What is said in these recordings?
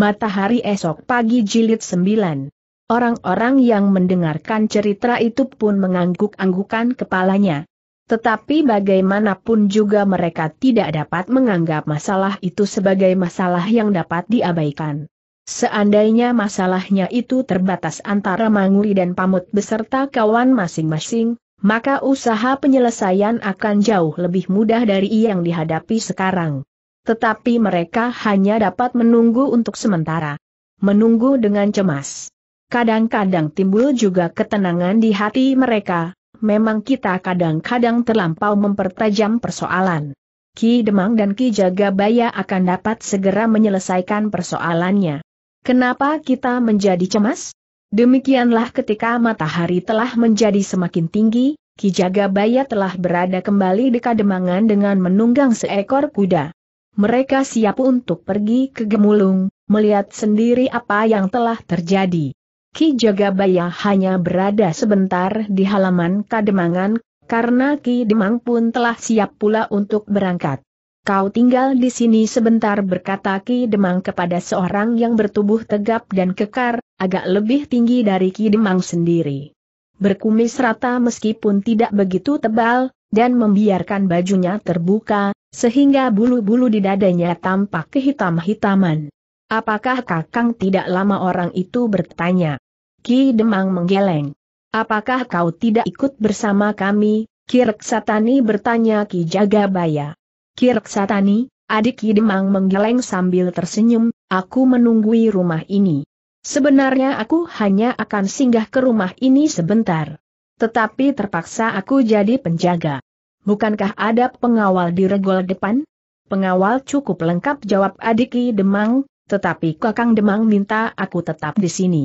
Matahari esok pagi jilid 9. Orang-orang yang mendengarkan cerita itu pun mengangguk-anggukan kepalanya. Tetapi bagaimanapun juga mereka tidak dapat menganggap masalah itu sebagai masalah yang dapat diabaikan. Seandainya masalahnya itu terbatas antara Manguri dan Pamut beserta kawan masing-masing, maka usaha penyelesaian akan jauh lebih mudah dari yang dihadapi sekarang tetapi mereka hanya dapat menunggu untuk sementara. Menunggu dengan cemas. Kadang-kadang timbul juga ketenangan di hati mereka, memang kita kadang-kadang terlampau mempertajam persoalan. Ki Demang dan Ki Jagabaya akan dapat segera menyelesaikan persoalannya. Kenapa kita menjadi cemas? Demikianlah ketika matahari telah menjadi semakin tinggi, Ki Jagabaya telah berada kembali di Kademangan dengan menunggang seekor kuda mereka siap untuk pergi ke Gemulung, melihat sendiri apa yang telah terjadi. Ki Jagabaya hanya berada sebentar di halaman Kademangan, karena Ki Demang pun telah siap pula untuk berangkat. Kau tinggal di sini sebentar berkata Ki Demang kepada seorang yang bertubuh tegap dan kekar, agak lebih tinggi dari Ki Demang sendiri. Berkumis rata meskipun tidak begitu tebal, dan membiarkan bajunya terbuka, sehingga bulu-bulu di dadanya tampak kehitam-hitaman. Apakah Kakang tidak lama orang itu bertanya? Ki Demang menggeleng. Apakah kau tidak ikut bersama kami? Ki Satani bertanya Ki Jagabaya. Ki Satani, adik Ki Demang menggeleng sambil tersenyum, aku menunggui rumah ini. Sebenarnya aku hanya akan singgah ke rumah ini sebentar. Tetapi terpaksa aku jadi penjaga bukankah ada pengawal di regol depan? Pengawal cukup lengkap jawab adiki Demang, tetapi Kakang Demang minta aku tetap di sini.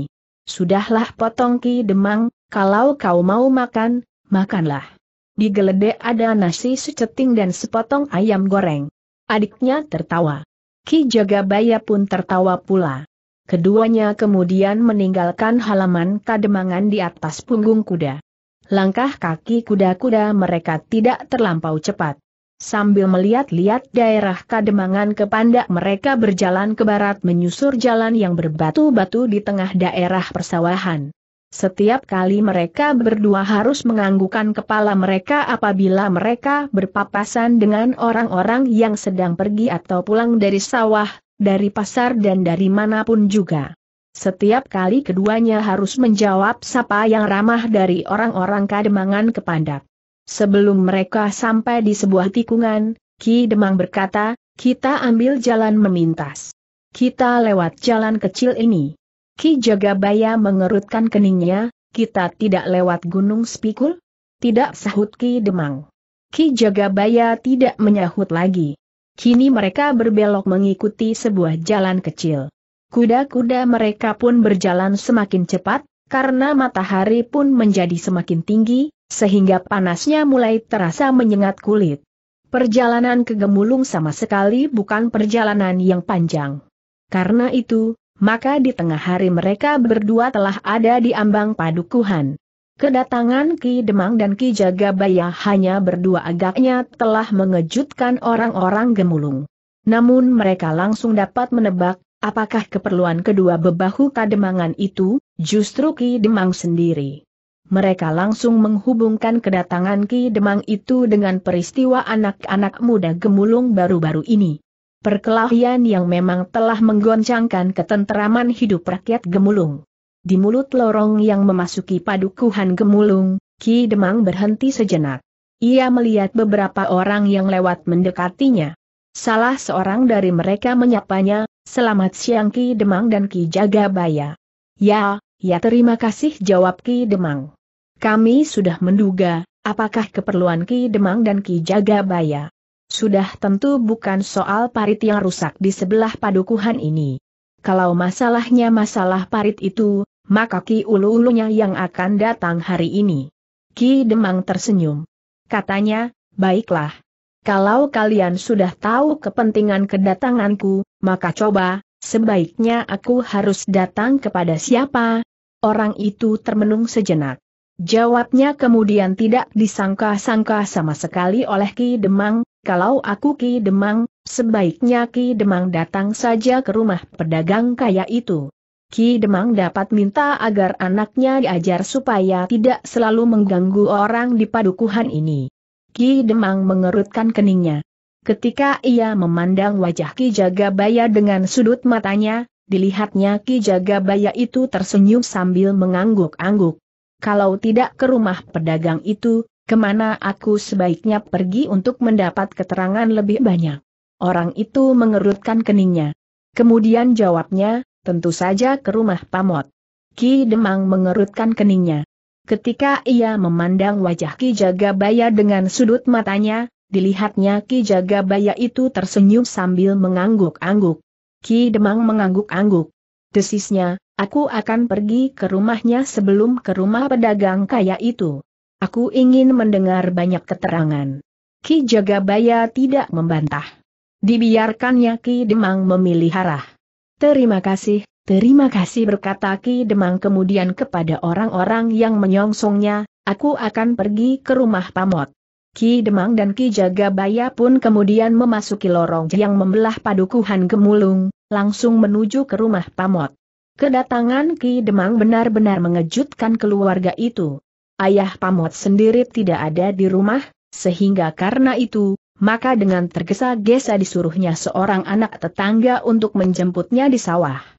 Sudahlah potong Ki Demang, kalau kau mau makan, makanlah. Di geledek ada nasi seceting dan sepotong ayam goreng. Adiknya tertawa. Ki Jagabaya pun tertawa pula. Keduanya kemudian meninggalkan halaman kademangan di atas punggung kuda. Langkah kaki kuda-kuda mereka tidak terlampau cepat. Sambil melihat-lihat daerah kademangan kepada mereka berjalan ke barat menyusur jalan yang berbatu-batu di tengah daerah persawahan. Setiap kali mereka berdua harus menganggukkan kepala mereka apabila mereka berpapasan dengan orang-orang yang sedang pergi atau pulang dari sawah, dari pasar dan dari manapun juga. Setiap kali keduanya harus menjawab sapa yang ramah dari orang-orang kademangan kepandak. Sebelum mereka sampai di sebuah tikungan, Ki Demang berkata, kita ambil jalan memintas. Kita lewat jalan kecil ini. Ki Jagabaya mengerutkan keningnya, kita tidak lewat gunung Spikul? Tidak sahut Ki Demang. Ki Jagabaya tidak menyahut lagi. Kini mereka berbelok mengikuti sebuah jalan kecil. Kuda-kuda mereka pun berjalan semakin cepat, karena matahari pun menjadi semakin tinggi, sehingga panasnya mulai terasa menyengat kulit. Perjalanan ke Gemulung sama sekali bukan perjalanan yang panjang. Karena itu, maka di tengah hari mereka berdua telah ada di ambang padukuhan. Kedatangan Ki Demang dan Ki Jagabaya hanya berdua agaknya telah mengejutkan orang-orang gemulung. Namun mereka langsung dapat menebak Apakah keperluan kedua bebahu kademangan itu, justru Ki Demang sendiri? Mereka langsung menghubungkan kedatangan Ki Demang itu dengan peristiwa anak-anak muda gemulung baru-baru ini. Perkelahian yang memang telah menggoncangkan ketenteraman hidup rakyat gemulung. Di mulut lorong yang memasuki padukuhan gemulung, Ki Demang berhenti sejenak. Ia melihat beberapa orang yang lewat mendekatinya. Salah seorang dari mereka menyapanya, selamat siang Ki Demang dan Ki Jagabaya. Ya, ya terima kasih jawab Ki Demang. Kami sudah menduga, apakah keperluan Ki Demang dan Ki Jagabaya. Sudah tentu bukan soal parit yang rusak di sebelah padukuhan ini. Kalau masalahnya masalah parit itu, maka Ki Ulu-Ulunya yang akan datang hari ini. Ki Demang tersenyum. Katanya, baiklah, kalau kalian sudah tahu kepentingan kedatanganku, maka coba, sebaiknya aku harus datang kepada siapa? Orang itu termenung sejenak. Jawabnya kemudian tidak disangka-sangka sama sekali oleh Ki Demang, kalau aku Ki Demang, sebaiknya Ki Demang datang saja ke rumah pedagang kaya itu. Ki Demang dapat minta agar anaknya diajar supaya tidak selalu mengganggu orang di padukuhan ini. Ki Demang mengerutkan keningnya. Ketika ia memandang wajah Ki Jagabaya dengan sudut matanya, dilihatnya Ki Jagabaya itu tersenyum sambil mengangguk-angguk. Kalau tidak ke rumah pedagang itu, kemana aku sebaiknya pergi untuk mendapat keterangan lebih banyak? Orang itu mengerutkan keningnya. Kemudian jawabnya, tentu saja ke rumah pamot. Ki Demang mengerutkan keningnya. Ketika ia memandang wajah Ki Jagabaya dengan sudut matanya, dilihatnya Ki Jagabaya itu tersenyum sambil mengangguk-angguk. Ki Demang mengangguk-angguk. Desisnya, aku akan pergi ke rumahnya sebelum ke rumah pedagang kaya itu. Aku ingin mendengar banyak keterangan. Ki Jagabaya tidak membantah. Dibiarkannya Ki Demang memilih arah. Terima kasih, Terima kasih berkata Ki Demang kemudian kepada orang-orang yang menyongsongnya, aku akan pergi ke rumah Pamot. Ki Demang dan Ki Jagabaya pun kemudian memasuki lorong yang membelah padukuhan gemulung, langsung menuju ke rumah Pamot. Kedatangan Ki Demang benar-benar mengejutkan keluarga itu. Ayah Pamot sendiri tidak ada di rumah, sehingga karena itu, maka dengan tergesa-gesa disuruhnya seorang anak tetangga untuk menjemputnya di sawah.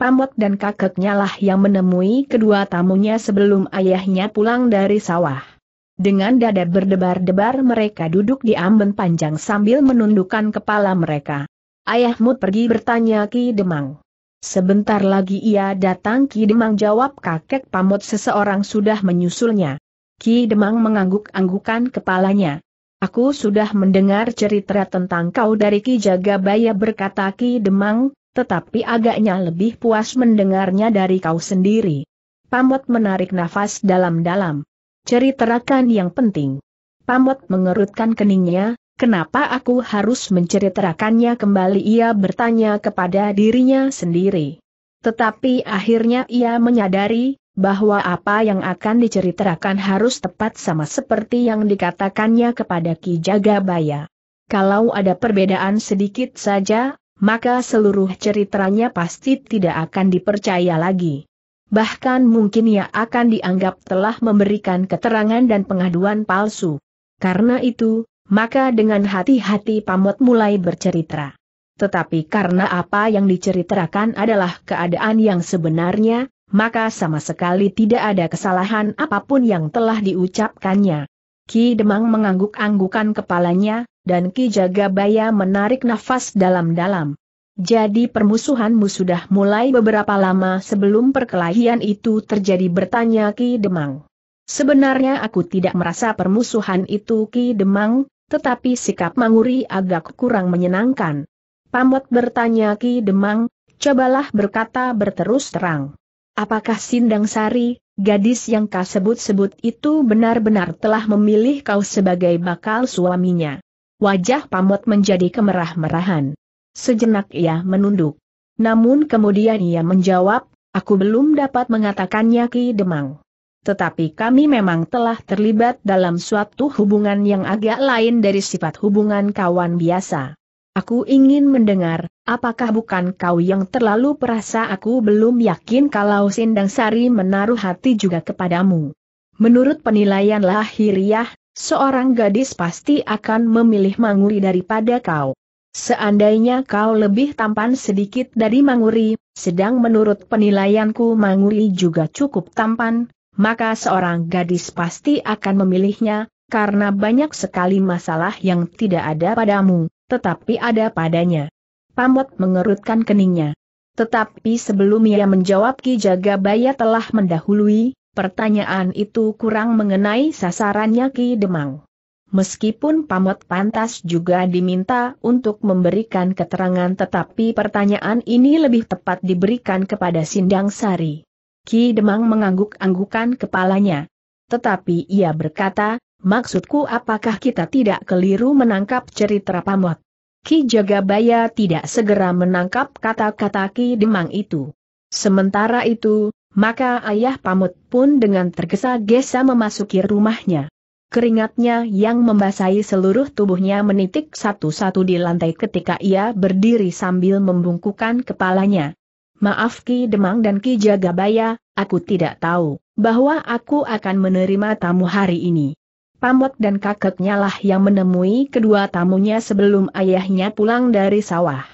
Pamot dan kakeknya lah yang menemui kedua tamunya sebelum ayahnya pulang dari sawah. Dengan dada berdebar-debar mereka duduk di amben panjang sambil menundukkan kepala mereka. Ayahmu pergi bertanya Ki Demang. Sebentar lagi ia datang Ki Demang jawab kakek Pamot seseorang sudah menyusulnya. Ki Demang mengangguk-anggukan kepalanya. Aku sudah mendengar cerita tentang kau dari Ki Jagabaya berkata Ki Demang, tetapi agaknya lebih puas mendengarnya dari kau sendiri. Pamot menarik nafas dalam-dalam. Ceritakan yang penting. Pamot mengerutkan keningnya, kenapa aku harus menceritakannya kembali ia bertanya kepada dirinya sendiri. Tetapi akhirnya ia menyadari, bahwa apa yang akan diceritakan harus tepat sama seperti yang dikatakannya kepada Ki Jagabaya. Kalau ada perbedaan sedikit saja, maka seluruh ceritanya pasti tidak akan dipercaya lagi. Bahkan mungkin ia akan dianggap telah memberikan keterangan dan pengaduan palsu. Karena itu, maka dengan hati-hati Pamot mulai bercerita. Tetapi karena apa yang diceritakan adalah keadaan yang sebenarnya, maka sama sekali tidak ada kesalahan apapun yang telah diucapkannya. Ki Demang mengangguk-anggukan kepalanya, dan Ki Jagabaya menarik nafas dalam-dalam. Jadi permusuhanmu sudah mulai beberapa lama sebelum perkelahian itu terjadi bertanya Ki Demang. Sebenarnya aku tidak merasa permusuhan itu Ki Demang, tetapi sikap Manguri agak kurang menyenangkan. Pamot bertanya Ki Demang, cobalah berkata berterus terang. Apakah Sindang Sari, gadis yang kau sebut-sebut itu benar-benar telah memilih kau sebagai bakal suaminya. Wajah pamot menjadi kemerah-merahan. Sejenak ia menunduk. Namun kemudian ia menjawab, aku belum dapat mengatakannya Ki Demang. Tetapi kami memang telah terlibat dalam suatu hubungan yang agak lain dari sifat hubungan kawan biasa. Aku ingin mendengar, apakah bukan kau yang terlalu perasa aku belum yakin kalau Sindang Sari menaruh hati juga kepadamu. Menurut penilaian lahiriah, seorang gadis pasti akan memilih Manguri daripada kau. Seandainya kau lebih tampan sedikit dari Manguri, sedang menurut penilaianku Manguri juga cukup tampan, maka seorang gadis pasti akan memilihnya, karena banyak sekali masalah yang tidak ada padamu tetapi ada padanya. Pamot mengerutkan keningnya. Tetapi sebelum ia menjawab Ki Jagabaya telah mendahului, pertanyaan itu kurang mengenai sasarannya Ki Demang. Meskipun Pamot pantas juga diminta untuk memberikan keterangan tetapi pertanyaan ini lebih tepat diberikan kepada Sindang Sari. Ki Demang mengangguk-anggukan kepalanya. Tetapi ia berkata, Maksudku apakah kita tidak keliru menangkap cerita pamot? Ki Jagabaya tidak segera menangkap kata-kata Ki Demang itu. Sementara itu, maka ayah pamut pun dengan tergesa-gesa memasuki rumahnya. Keringatnya yang membasahi seluruh tubuhnya menitik satu-satu di lantai ketika ia berdiri sambil membungkukan kepalanya. Maaf Ki Demang dan Ki Jagabaya, aku tidak tahu bahwa aku akan menerima tamu hari ini. Pamot dan kakeknya lah yang menemui kedua tamunya sebelum ayahnya pulang dari sawah.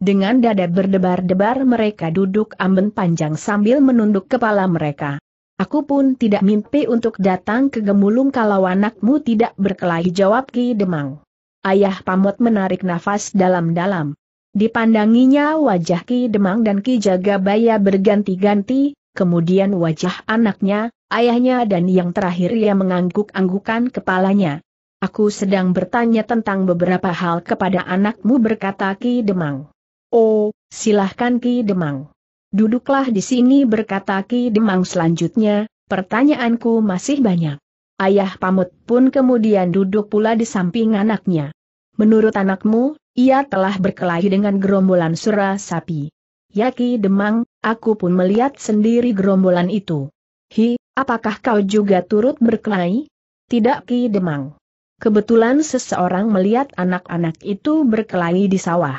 Dengan dada berdebar-debar mereka duduk amben panjang sambil menunduk kepala mereka. Aku pun tidak mimpi untuk datang ke Gemulung kalau anakmu tidak berkelahi jawab Ki Demang. Ayah Pamot menarik nafas dalam-dalam. Dipandanginya wajah Ki Demang dan Ki Jagabaya berganti-ganti, kemudian wajah anaknya, ayahnya dan yang terakhir ia mengangguk-anggukan kepalanya. Aku sedang bertanya tentang beberapa hal kepada anakmu berkata Ki Demang. Oh, silahkan Ki Demang. Duduklah di sini berkata Ki Demang selanjutnya, pertanyaanku masih banyak. Ayah pamut pun kemudian duduk pula di samping anaknya. Menurut anakmu, ia telah berkelahi dengan gerombolan sura sapi. Yaki Demang, aku pun melihat sendiri gerombolan itu. Hi, Apakah kau juga turut berkelahi? Tidak Ki Demang. Kebetulan seseorang melihat anak-anak itu berkelahi di sawah.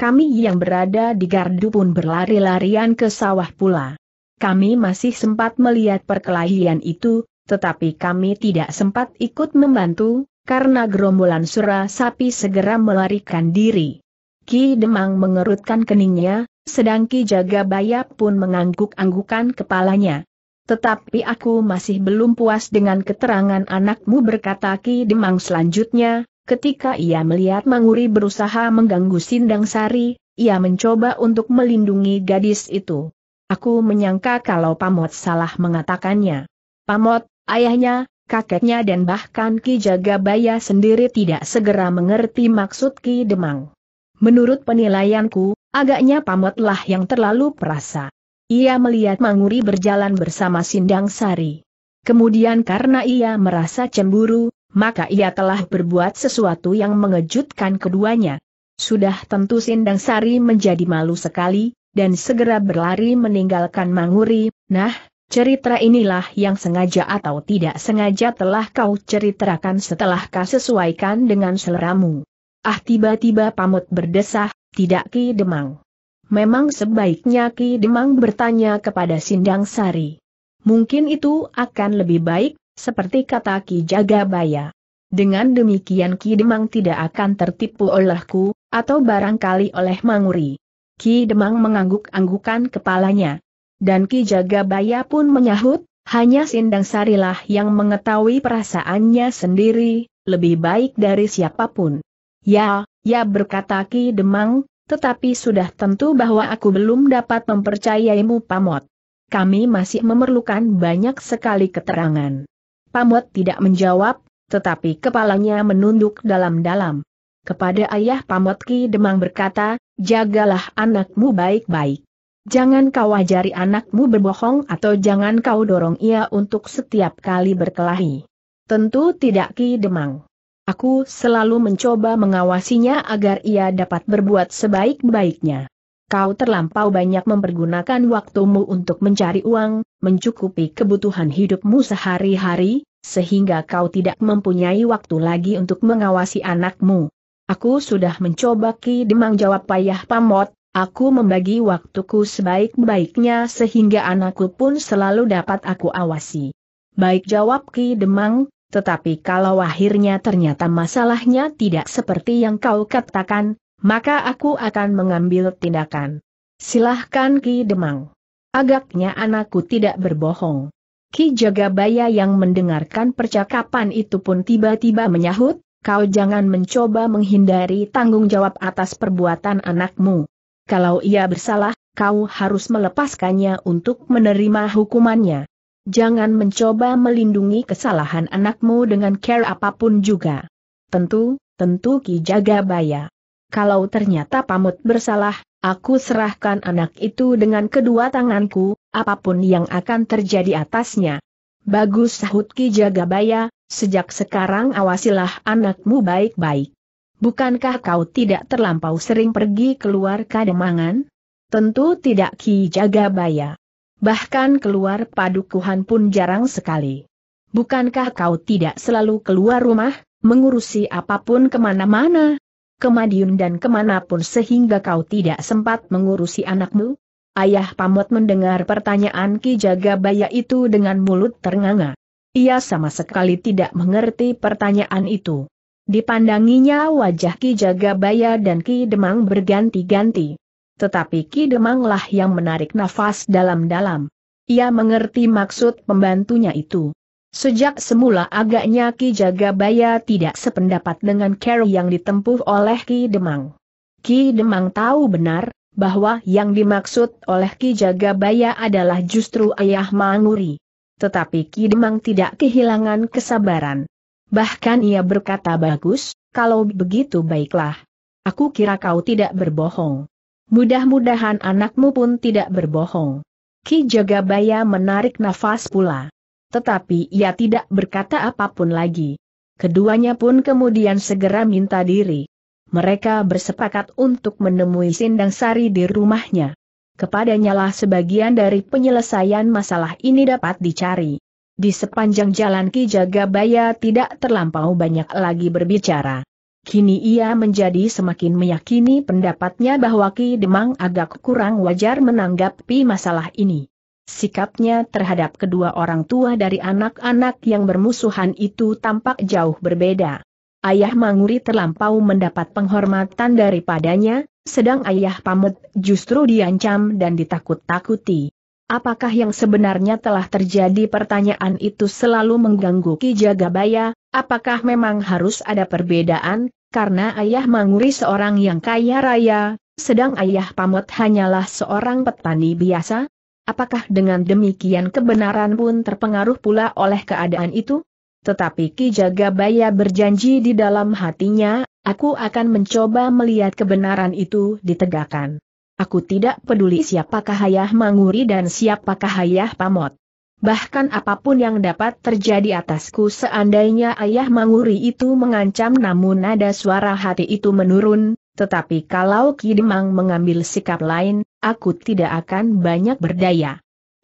Kami yang berada di gardu pun berlari-larian ke sawah pula. Kami masih sempat melihat perkelahian itu, tetapi kami tidak sempat ikut membantu, karena gerombolan sura sapi segera melarikan diri. Ki Demang mengerutkan keningnya, sedang Ki Jagabaya pun mengangguk-anggukan kepalanya. Tetapi aku masih belum puas dengan keterangan anakmu berkata Ki Demang selanjutnya, ketika ia melihat Manguri berusaha mengganggu Sindang Sari, ia mencoba untuk melindungi gadis itu. Aku menyangka kalau Pamot salah mengatakannya. Pamot, ayahnya, kakeknya dan bahkan Ki Jagabaya sendiri tidak segera mengerti maksud Ki Demang. Menurut penilaianku, agaknya Pamotlah yang terlalu perasa. Ia melihat Manguri berjalan bersama Sindang Sari. Kemudian karena ia merasa cemburu, maka ia telah berbuat sesuatu yang mengejutkan keduanya. Sudah tentu Sindang Sari menjadi malu sekali, dan segera berlari meninggalkan Manguri, nah, Cerita inilah yang sengaja atau tidak sengaja telah kau ceritakan setelah kau sesuaikan dengan seleramu. Ah tiba-tiba pamut berdesah, tidak ki demang. Memang sebaiknya Ki Demang bertanya kepada Sindang Sari. Mungkin itu akan lebih baik, seperti kata Ki Jagabaya. Dengan demikian Ki Demang tidak akan tertipu olehku, atau barangkali oleh Manguri. Ki Demang mengangguk-anggukan kepalanya. Dan Ki Jagabaya pun menyahut, hanya Sindang Sarilah yang mengetahui perasaannya sendiri, lebih baik dari siapapun. Ya, ya berkata Ki Demang, tetapi sudah tentu bahwa aku belum dapat mempercayaimu Pamot. Kami masih memerlukan banyak sekali keterangan. Pamot tidak menjawab, tetapi kepalanya menunduk dalam-dalam. Kepada ayah Pamot Ki Demang berkata, jagalah anakmu baik-baik. Jangan kau ajari anakmu berbohong atau jangan kau dorong ia untuk setiap kali berkelahi. Tentu tidak Ki Demang. Aku selalu mencoba mengawasinya agar ia dapat berbuat sebaik-baiknya. Kau terlampau banyak mempergunakan waktumu untuk mencari uang, mencukupi kebutuhan hidupmu sehari-hari, sehingga kau tidak mempunyai waktu lagi untuk mengawasi anakmu. Aku sudah mencoba Ki Demang jawab payah pamot, aku membagi waktuku sebaik-baiknya sehingga anakku pun selalu dapat aku awasi. Baik jawab Ki Demang, tetapi kalau akhirnya ternyata masalahnya tidak seperti yang kau katakan, maka aku akan mengambil tindakan. Silahkan Ki Demang. Agaknya anakku tidak berbohong. Ki Jagabaya yang mendengarkan percakapan itu pun tiba-tiba menyahut, kau jangan mencoba menghindari tanggung jawab atas perbuatan anakmu. Kalau ia bersalah, kau harus melepaskannya untuk menerima hukumannya jangan mencoba melindungi kesalahan anakmu dengan care apapun juga. Tentu, tentu Ki Jagabaya. Kalau ternyata pamut bersalah, aku serahkan anak itu dengan kedua tanganku, apapun yang akan terjadi atasnya. Bagus sahut Ki Jagabaya, sejak sekarang awasilah anakmu baik-baik. Bukankah kau tidak terlampau sering pergi keluar kademangan? Tentu tidak Ki Jagabaya. Bahkan keluar padukuhan pun jarang sekali. Bukankah kau tidak selalu keluar rumah, mengurusi apapun kemana-mana? Kemadiun dan kemanapun sehingga kau tidak sempat mengurusi anakmu? Ayah Pamot mendengar pertanyaan Ki Jaga Baya itu dengan mulut ternganga. Ia sama sekali tidak mengerti pertanyaan itu. Dipandanginya wajah Ki Jagabaya dan Ki Demang berganti-ganti tetapi Ki Demanglah yang menarik nafas dalam-dalam. Ia mengerti maksud pembantunya itu. Sejak semula agaknya Ki Jagabaya tidak sependapat dengan cara yang ditempuh oleh Ki Demang. Ki Demang tahu benar, bahwa yang dimaksud oleh Ki Jagabaya adalah justru Ayah Manguri. Tetapi Ki Demang tidak kehilangan kesabaran. Bahkan ia berkata bagus, kalau begitu baiklah. Aku kira kau tidak berbohong. Mudah-mudahan anakmu pun tidak berbohong. Ki Jagabaya menarik nafas pula. Tetapi ia tidak berkata apapun lagi. Keduanya pun kemudian segera minta diri. Mereka bersepakat untuk menemui Sindang Sari di rumahnya. Kepadanyalah sebagian dari penyelesaian masalah ini dapat dicari. Di sepanjang jalan Ki Jagabaya tidak terlampau banyak lagi berbicara. Kini ia menjadi semakin meyakini pendapatnya bahwa Ki Demang agak kurang wajar menanggapi masalah ini. Sikapnya terhadap kedua orang tua dari anak-anak yang bermusuhan itu tampak jauh berbeda. Ayah Manguri terlampau mendapat penghormatan daripadanya, sedang ayah Pamet justru diancam dan ditakut-takuti. Apakah yang sebenarnya telah terjadi pertanyaan itu selalu mengganggu Ki Jagabaya, apakah memang harus ada perbedaan, karena ayah Manguri seorang yang kaya raya, sedang ayah Pamot hanyalah seorang petani biasa? Apakah dengan demikian kebenaran pun terpengaruh pula oleh keadaan itu? Tetapi Ki Jagabaya berjanji di dalam hatinya, aku akan mencoba melihat kebenaran itu ditegakkan. Aku tidak peduli siapakah ayah Manguri dan siapakah ayah Pamot bahkan apapun yang dapat terjadi atasku seandainya ayah Manguri itu mengancam namun nada suara hati itu menurun, tetapi kalau Kidemang mengambil sikap lain, aku tidak akan banyak berdaya.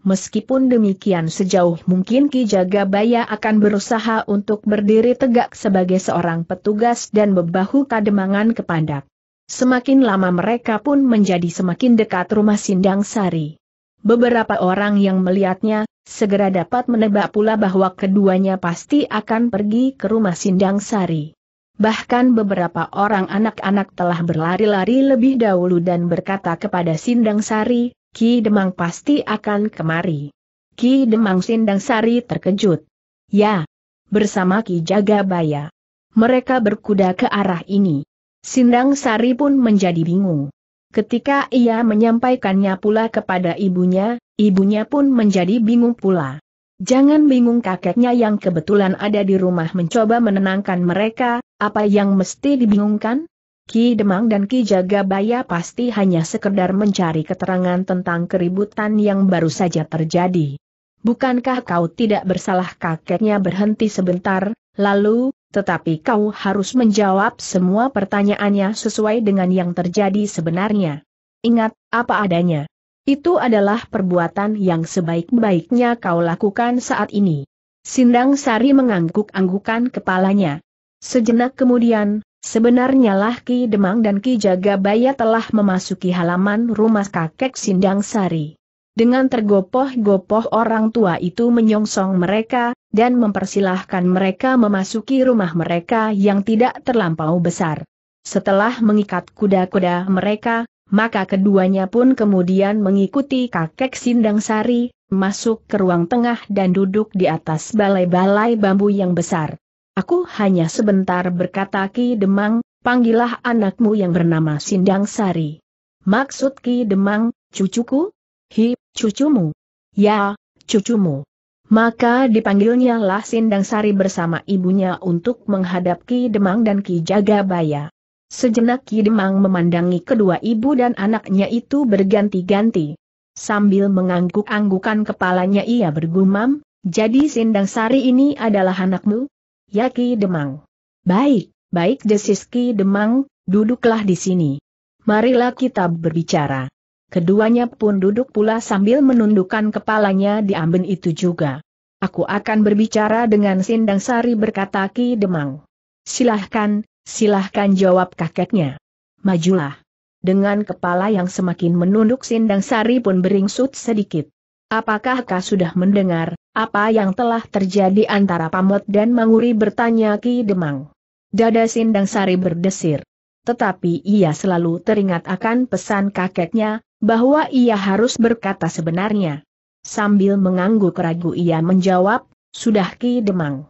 Meskipun demikian sejauh mungkin Ki Jagabaya akan berusaha untuk berdiri tegak sebagai seorang petugas dan bebahu kademangan kepandak. Semakin lama mereka pun menjadi semakin dekat rumah Sindang Sari. Beberapa orang yang melihatnya, segera dapat menebak pula bahwa keduanya pasti akan pergi ke rumah Sindang Sari. Bahkan beberapa orang anak-anak telah berlari-lari lebih dahulu dan berkata kepada Sindang Sari, Ki Demang pasti akan kemari. Ki Demang Sindang Sari terkejut. Ya, bersama Ki Jagabaya. Mereka berkuda ke arah ini. Sindang Sari pun menjadi bingung. Ketika ia menyampaikannya pula kepada ibunya, ibunya pun menjadi bingung pula. Jangan bingung kakeknya yang kebetulan ada di rumah mencoba menenangkan mereka, apa yang mesti dibingungkan? Ki Demang dan Ki Jagabaya pasti hanya sekedar mencari keterangan tentang keributan yang baru saja terjadi. Bukankah kau tidak bersalah kakeknya berhenti sebentar, lalu, tetapi kau harus menjawab semua pertanyaannya sesuai dengan yang terjadi sebenarnya. Ingat, apa adanya. Itu adalah perbuatan yang sebaik-baiknya kau lakukan saat ini. Sindang Sari mengangguk-anggukan kepalanya. Sejenak kemudian, sebenarnya lah Ki Demang dan Ki Jagabaya telah memasuki halaman rumah kakek Sindang Sari. Dengan tergopoh-gopoh orang tua itu menyongsong mereka, dan mempersilahkan mereka memasuki rumah mereka yang tidak terlampau besar. Setelah mengikat kuda-kuda mereka, maka keduanya pun kemudian mengikuti kakek Sindang Sari, masuk ke ruang tengah dan duduk di atas balai-balai bambu yang besar. Aku hanya sebentar berkata Ki Demang, panggillah anakmu yang bernama Sindang Sari. Maksud Ki Demang, cucuku? Hi, cucumu. Ya, cucumu. Maka dipanggilnya lah Sindang Sari bersama ibunya untuk menghadap Ki Demang dan Ki Jagabaya. Sejenak Ki Demang memandangi kedua ibu dan anaknya itu berganti-ganti. Sambil mengangguk-anggukan kepalanya ia bergumam, jadi Sindang Sari ini adalah anakmu? Ya Ki Demang. Baik, baik desis Ki Demang, duduklah di sini. Marilah kita berbicara. Keduanya pun duduk pula sambil menundukkan kepalanya di amben itu juga. Aku akan berbicara dengan Sindang Sari berkata Ki Demang. Silahkan, silahkan jawab kakeknya. Majulah. Dengan kepala yang semakin menunduk Sindang Sari pun beringsut sedikit. Apakah kau sudah mendengar, apa yang telah terjadi antara Pamot dan Manguri bertanya Ki Demang. Dada Sindang Sari berdesir. Tetapi ia selalu teringat akan pesan kakeknya, bahwa ia harus berkata sebenarnya. Sambil mengangguk ragu ia menjawab, sudah Ki Demang.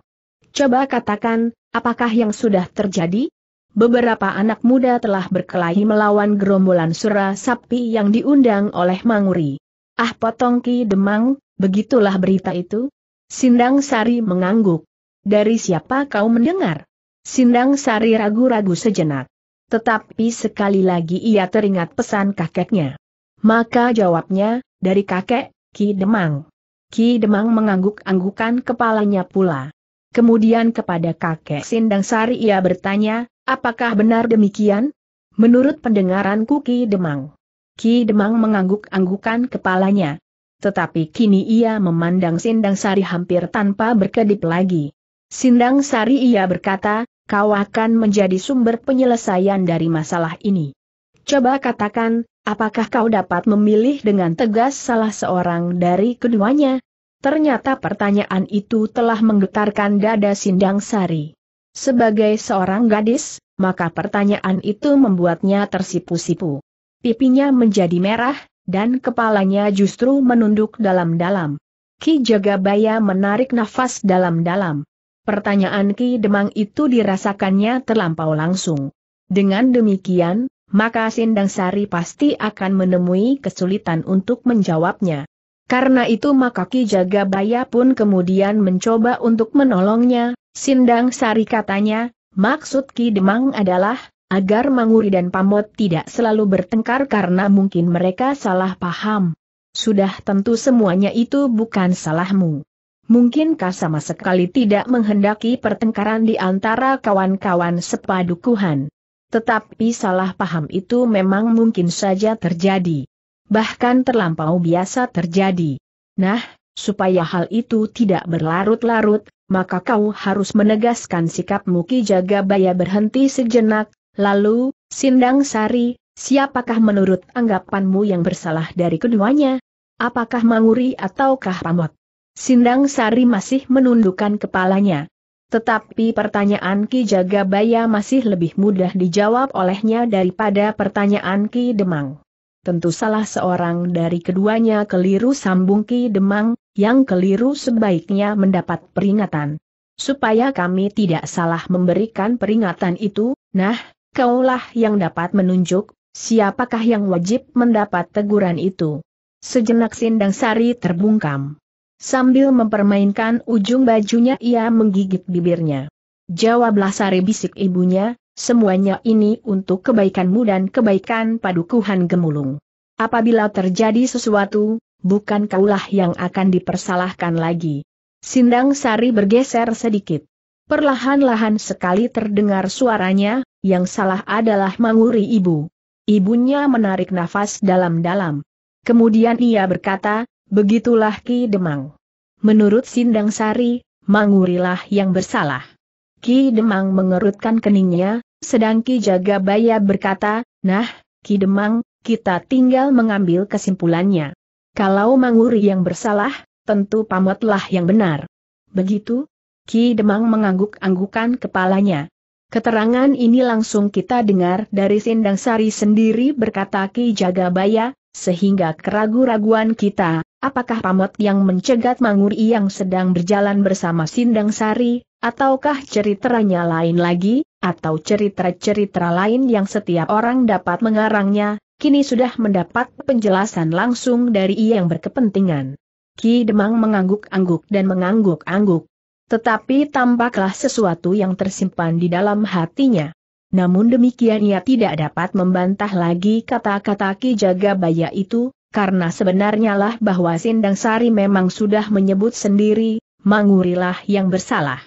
Coba katakan, apakah yang sudah terjadi? Beberapa anak muda telah berkelahi melawan gerombolan sura sapi yang diundang oleh Manguri. Ah potong Ki Demang, begitulah berita itu? Sindang Sari mengangguk. Dari siapa kau mendengar? Sindang Sari ragu-ragu sejenak. Tetapi sekali lagi ia teringat pesan kakeknya. Maka jawabnya, dari kakek, Ki Demang. Ki Demang mengangguk-anggukan kepalanya pula. Kemudian kepada kakek Sindang Sari ia bertanya, apakah benar demikian? Menurut pendengaranku Ki Demang. Ki Demang mengangguk-anggukan kepalanya. Tetapi kini ia memandang Sindang Sari hampir tanpa berkedip lagi. Sindang Sari ia berkata, kau akan menjadi sumber penyelesaian dari masalah ini. Coba katakan, Apakah kau dapat memilih dengan tegas salah seorang dari keduanya? Ternyata pertanyaan itu telah menggetarkan dada Sindang Sari. Sebagai seorang gadis, maka pertanyaan itu membuatnya tersipu-sipu. Pipinya menjadi merah, dan kepalanya justru menunduk dalam-dalam. Ki Jagabaya menarik nafas dalam-dalam. Pertanyaan Ki Demang itu dirasakannya terlampau langsung. Dengan demikian, maka Sindang Sari pasti akan menemui kesulitan untuk menjawabnya. Karena itu maka Ki Jagabaya pun kemudian mencoba untuk menolongnya, Sindang Sari katanya, maksud Ki Demang adalah, agar Manguri dan Pamot tidak selalu bertengkar karena mungkin mereka salah paham. Sudah tentu semuanya itu bukan salahmu. Mungkinkah sama sekali tidak menghendaki pertengkaran di antara kawan-kawan sepadukuhan? Tetapi salah paham itu memang mungkin saja terjadi. Bahkan terlampau biasa terjadi. Nah, supaya hal itu tidak berlarut-larut, maka kau harus menegaskan sikapmu Ki Jagabaya berhenti sejenak, lalu, Sindang Sari, siapakah menurut anggapanmu yang bersalah dari keduanya? Apakah Manguri ataukah Pamot? Sindang Sari masih menundukkan kepalanya. Tetapi pertanyaan Ki Jagabaya masih lebih mudah dijawab olehnya daripada pertanyaan Ki Demang. Tentu salah seorang dari keduanya keliru sambung Ki Demang, yang keliru sebaiknya mendapat peringatan. Supaya kami tidak salah memberikan peringatan itu, nah, kaulah yang dapat menunjuk, siapakah yang wajib mendapat teguran itu. Sejenak Sindang Sari terbungkam. Sambil mempermainkan ujung bajunya ia menggigit bibirnya. Jawablah Sari bisik ibunya, semuanya ini untuk kebaikanmu dan kebaikan padukuhan gemulung. Apabila terjadi sesuatu, bukan kaulah yang akan dipersalahkan lagi. Sindang Sari bergeser sedikit. Perlahan-lahan sekali terdengar suaranya, yang salah adalah manguri ibu. Ibunya menarik nafas dalam-dalam. Kemudian ia berkata, Begitulah Ki Demang. Menurut Sindang Sari, Mangurilah yang bersalah. Ki Demang mengerutkan keningnya, sedang Ki Jagabaya berkata, Nah, Ki Demang, kita tinggal mengambil kesimpulannya. Kalau Manguri yang bersalah, tentu pamotlah yang benar. Begitu? Ki Demang mengangguk-anggukan kepalanya. Keterangan ini langsung kita dengar dari Sindang Sari sendiri berkata Ki Jagabaya, sehingga keraguan-keraguan kita, Apakah pamot yang mencegat Manguri yang sedang berjalan bersama Sindang Sari, ataukah ceritanya lain lagi, atau cerita-cerita lain yang setiap orang dapat mengarangnya, kini sudah mendapat penjelasan langsung dari ia yang berkepentingan. Ki Demang mengangguk-angguk dan mengangguk-angguk. Tetapi tampaklah sesuatu yang tersimpan di dalam hatinya. Namun demikian ia tidak dapat membantah lagi kata-kata Ki Jagabaya itu, karena sebenarnya lah bahwa Sindang Sari memang sudah menyebut sendiri, Mangurilah yang bersalah.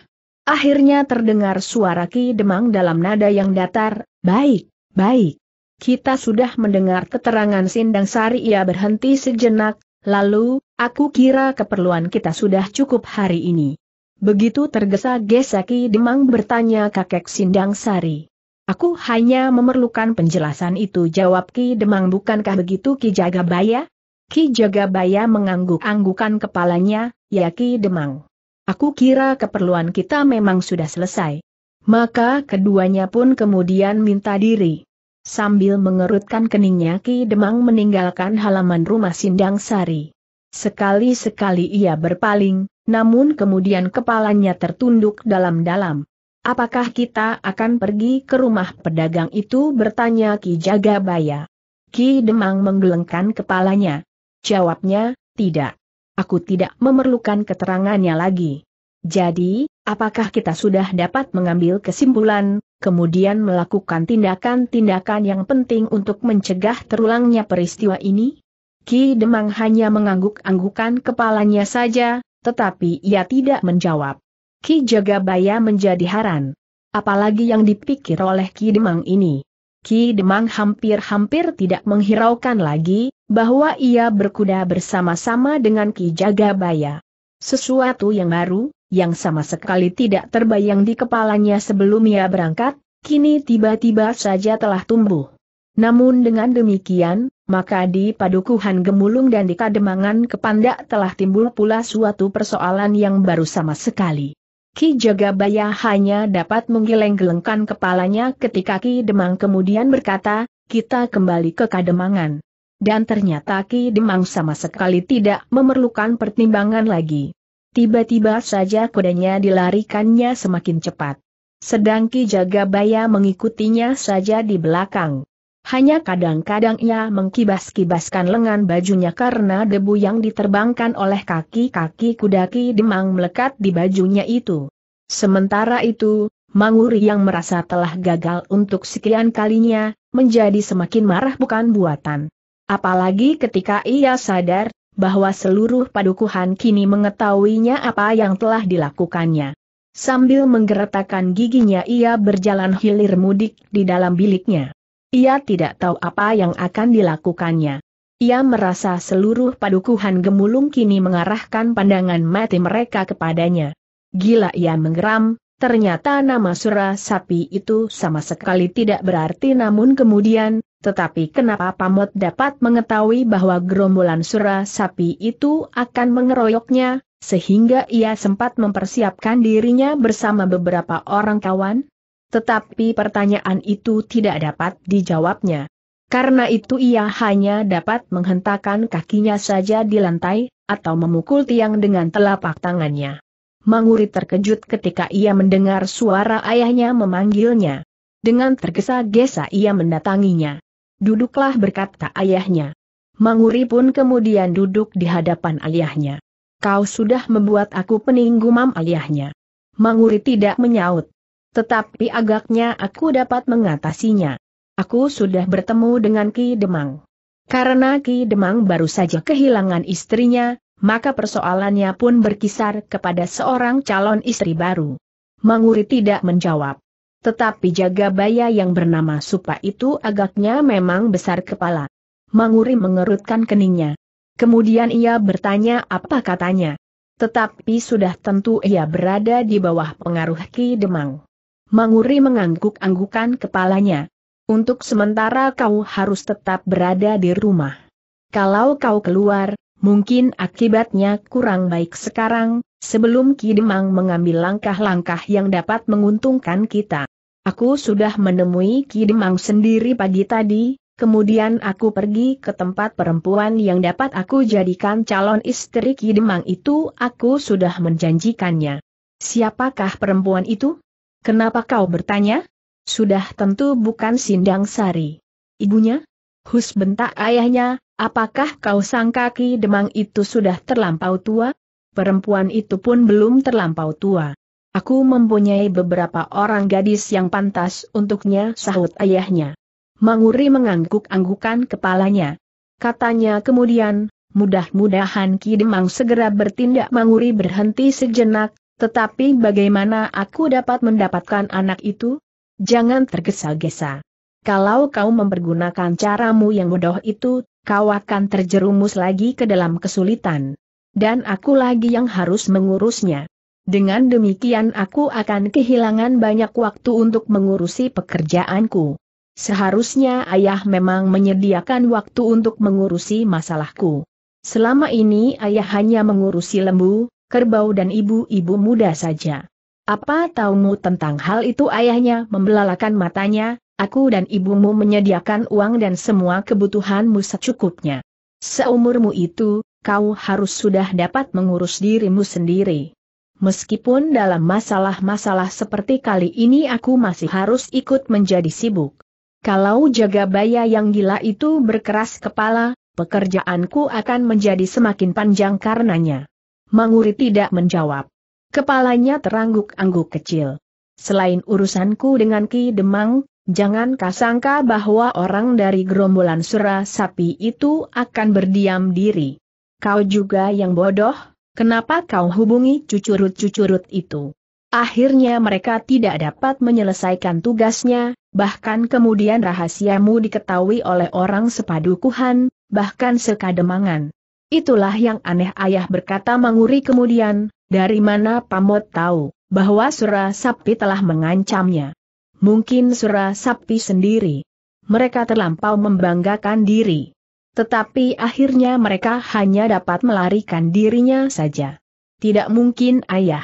Akhirnya terdengar suara Ki Demang dalam nada yang datar, baik, baik. Kita sudah mendengar keterangan Sindang Sari ia berhenti sejenak, lalu, aku kira keperluan kita sudah cukup hari ini. Begitu tergesa-gesa Ki Demang bertanya kakek Sindang Sari. Aku hanya memerlukan penjelasan itu jawab Ki Demang bukankah begitu Ki Jagabaya? Ki Jagabaya mengangguk-anggukan kepalanya, ya Ki Demang. Aku kira keperluan kita memang sudah selesai. Maka keduanya pun kemudian minta diri. Sambil mengerutkan keningnya Ki Demang meninggalkan halaman rumah Sindang Sari. Sekali-sekali ia berpaling, namun kemudian kepalanya tertunduk dalam-dalam. Apakah kita akan pergi ke rumah pedagang itu bertanya Ki Jagabaya. Ki Demang menggelengkan kepalanya. Jawabnya, tidak. Aku tidak memerlukan keterangannya lagi. Jadi, apakah kita sudah dapat mengambil kesimpulan, kemudian melakukan tindakan-tindakan yang penting untuk mencegah terulangnya peristiwa ini? Ki Demang hanya mengangguk-anggukan kepalanya saja, tetapi ia tidak menjawab. Ki Jagabaya menjadi haran. Apalagi yang dipikir oleh Ki Demang ini. Ki Demang hampir-hampir tidak menghiraukan lagi, bahwa ia berkuda bersama-sama dengan Ki Jagabaya. Sesuatu yang baru, yang sama sekali tidak terbayang di kepalanya sebelum ia berangkat, kini tiba-tiba saja telah tumbuh. Namun dengan demikian, maka di Padukuhan Gemulung dan di Kademangan Kepandak telah timbul pula suatu persoalan yang baru sama sekali. Ki Jagabaya hanya dapat menggeleng-gelengkan kepalanya ketika Ki Demang kemudian berkata, kita kembali ke Kademangan. Dan ternyata Ki Demang sama sekali tidak memerlukan pertimbangan lagi. Tiba-tiba saja kudanya dilarikannya semakin cepat. Sedang Ki Jagabaya mengikutinya saja di belakang. Hanya kadang-kadang ia mengkibas-kibaskan lengan bajunya karena debu yang diterbangkan oleh kaki-kaki kudaki demang melekat di bajunya itu. Sementara itu, Manguri yang merasa telah gagal untuk sekian kalinya, menjadi semakin marah bukan buatan. Apalagi ketika ia sadar, bahwa seluruh padukuhan kini mengetahuinya apa yang telah dilakukannya. Sambil menggeretakkan giginya ia berjalan hilir mudik di dalam biliknya. Ia tidak tahu apa yang akan dilakukannya. Ia merasa seluruh padukuhan gemulung kini mengarahkan pandangan mati mereka kepadanya. Gila ia menggeram, ternyata nama Sura Sapi itu sama sekali tidak berarti namun kemudian, tetapi kenapa Pamot dapat mengetahui bahwa gerombolan Sura Sapi itu akan mengeroyoknya, sehingga ia sempat mempersiapkan dirinya bersama beberapa orang kawan? Tetapi pertanyaan itu tidak dapat dijawabnya. Karena itu ia hanya dapat menghentakkan kakinya saja di lantai, atau memukul tiang dengan telapak tangannya. Manguri terkejut ketika ia mendengar suara ayahnya memanggilnya. Dengan tergesa-gesa ia mendatanginya. Duduklah berkata ayahnya. Manguri pun kemudian duduk di hadapan ayahnya. Kau sudah membuat aku pening gumam ayahnya. Manguri tidak menyaut. Tetapi agaknya aku dapat mengatasinya. Aku sudah bertemu dengan Ki Demang. Karena Ki Demang baru saja kehilangan istrinya, maka persoalannya pun berkisar kepada seorang calon istri baru. Manguri tidak menjawab. Tetapi jaga Jagabaya yang bernama Supa itu agaknya memang besar kepala. Manguri mengerutkan keningnya. Kemudian ia bertanya apa katanya. Tetapi sudah tentu ia berada di bawah pengaruh Ki Demang. Manguri mengangguk-anggukan kepalanya. Untuk sementara kau harus tetap berada di rumah. Kalau kau keluar, mungkin akibatnya kurang baik sekarang, sebelum Ki Demang mengambil langkah-langkah yang dapat menguntungkan kita. Aku sudah menemui Ki Demang sendiri pagi tadi, kemudian aku pergi ke tempat perempuan yang dapat aku jadikan calon istri Ki Demang itu aku sudah menjanjikannya. Siapakah perempuan itu? Kenapa kau bertanya? Sudah tentu bukan Sindang Sari. Ibunya? Hus bentak ayahnya, apakah kau sangka Ki Demang itu sudah terlampau tua? Perempuan itu pun belum terlampau tua. Aku mempunyai beberapa orang gadis yang pantas untuknya sahut ayahnya. Manguri mengangguk-anggukan kepalanya. Katanya kemudian, mudah-mudahan Ki Demang segera bertindak Manguri berhenti sejenak, tetapi bagaimana aku dapat mendapatkan anak itu? Jangan tergesa-gesa. Kalau kau mempergunakan caramu yang bodoh itu, kau akan terjerumus lagi ke dalam kesulitan. Dan aku lagi yang harus mengurusnya. Dengan demikian aku akan kehilangan banyak waktu untuk mengurusi pekerjaanku. Seharusnya ayah memang menyediakan waktu untuk mengurusi masalahku. Selama ini ayah hanya mengurusi lembu, kerbau dan ibu-ibu muda saja. Apa tahumu tentang hal itu ayahnya membelalakan matanya, aku dan ibumu menyediakan uang dan semua kebutuhanmu secukupnya. Seumurmu itu, kau harus sudah dapat mengurus dirimu sendiri. Meskipun dalam masalah-masalah seperti kali ini aku masih harus ikut menjadi sibuk. Kalau jaga baya yang gila itu berkeras kepala, pekerjaanku akan menjadi semakin panjang karenanya. Manguri tidak menjawab. Kepalanya terangguk-angguk kecil. Selain urusanku dengan Ki Demang, jangan kasangka bahwa orang dari gerombolan sura sapi itu akan berdiam diri. Kau juga yang bodoh, kenapa kau hubungi cucurut-cucurut itu? Akhirnya mereka tidak dapat menyelesaikan tugasnya, bahkan kemudian rahasiamu diketahui oleh orang sepadukuhan, bahkan sekademangan. Itulah yang aneh ayah berkata Manguri kemudian, dari mana Pamot tahu bahwa Sura Sapi telah mengancamnya. Mungkin Sura Sapi sendiri. Mereka terlampau membanggakan diri. Tetapi akhirnya mereka hanya dapat melarikan dirinya saja. Tidak mungkin ayah.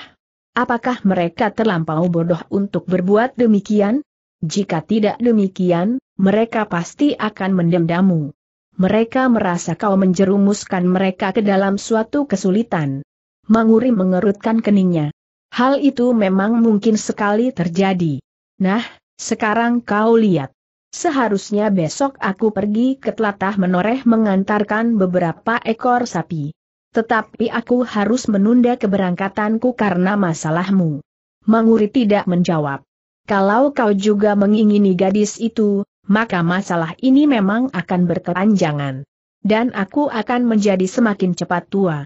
Apakah mereka terlampau bodoh untuk berbuat demikian? Jika tidak demikian, mereka pasti akan mendendammu mereka merasa kau menjerumuskan mereka ke dalam suatu kesulitan. Manguri mengerutkan keningnya. Hal itu memang mungkin sekali terjadi. Nah, sekarang kau lihat. Seharusnya besok aku pergi ke telatah menoreh mengantarkan beberapa ekor sapi. Tetapi aku harus menunda keberangkatanku karena masalahmu. Manguri tidak menjawab. Kalau kau juga mengingini gadis itu, maka masalah ini memang akan berkelanjangan. Dan aku akan menjadi semakin cepat tua.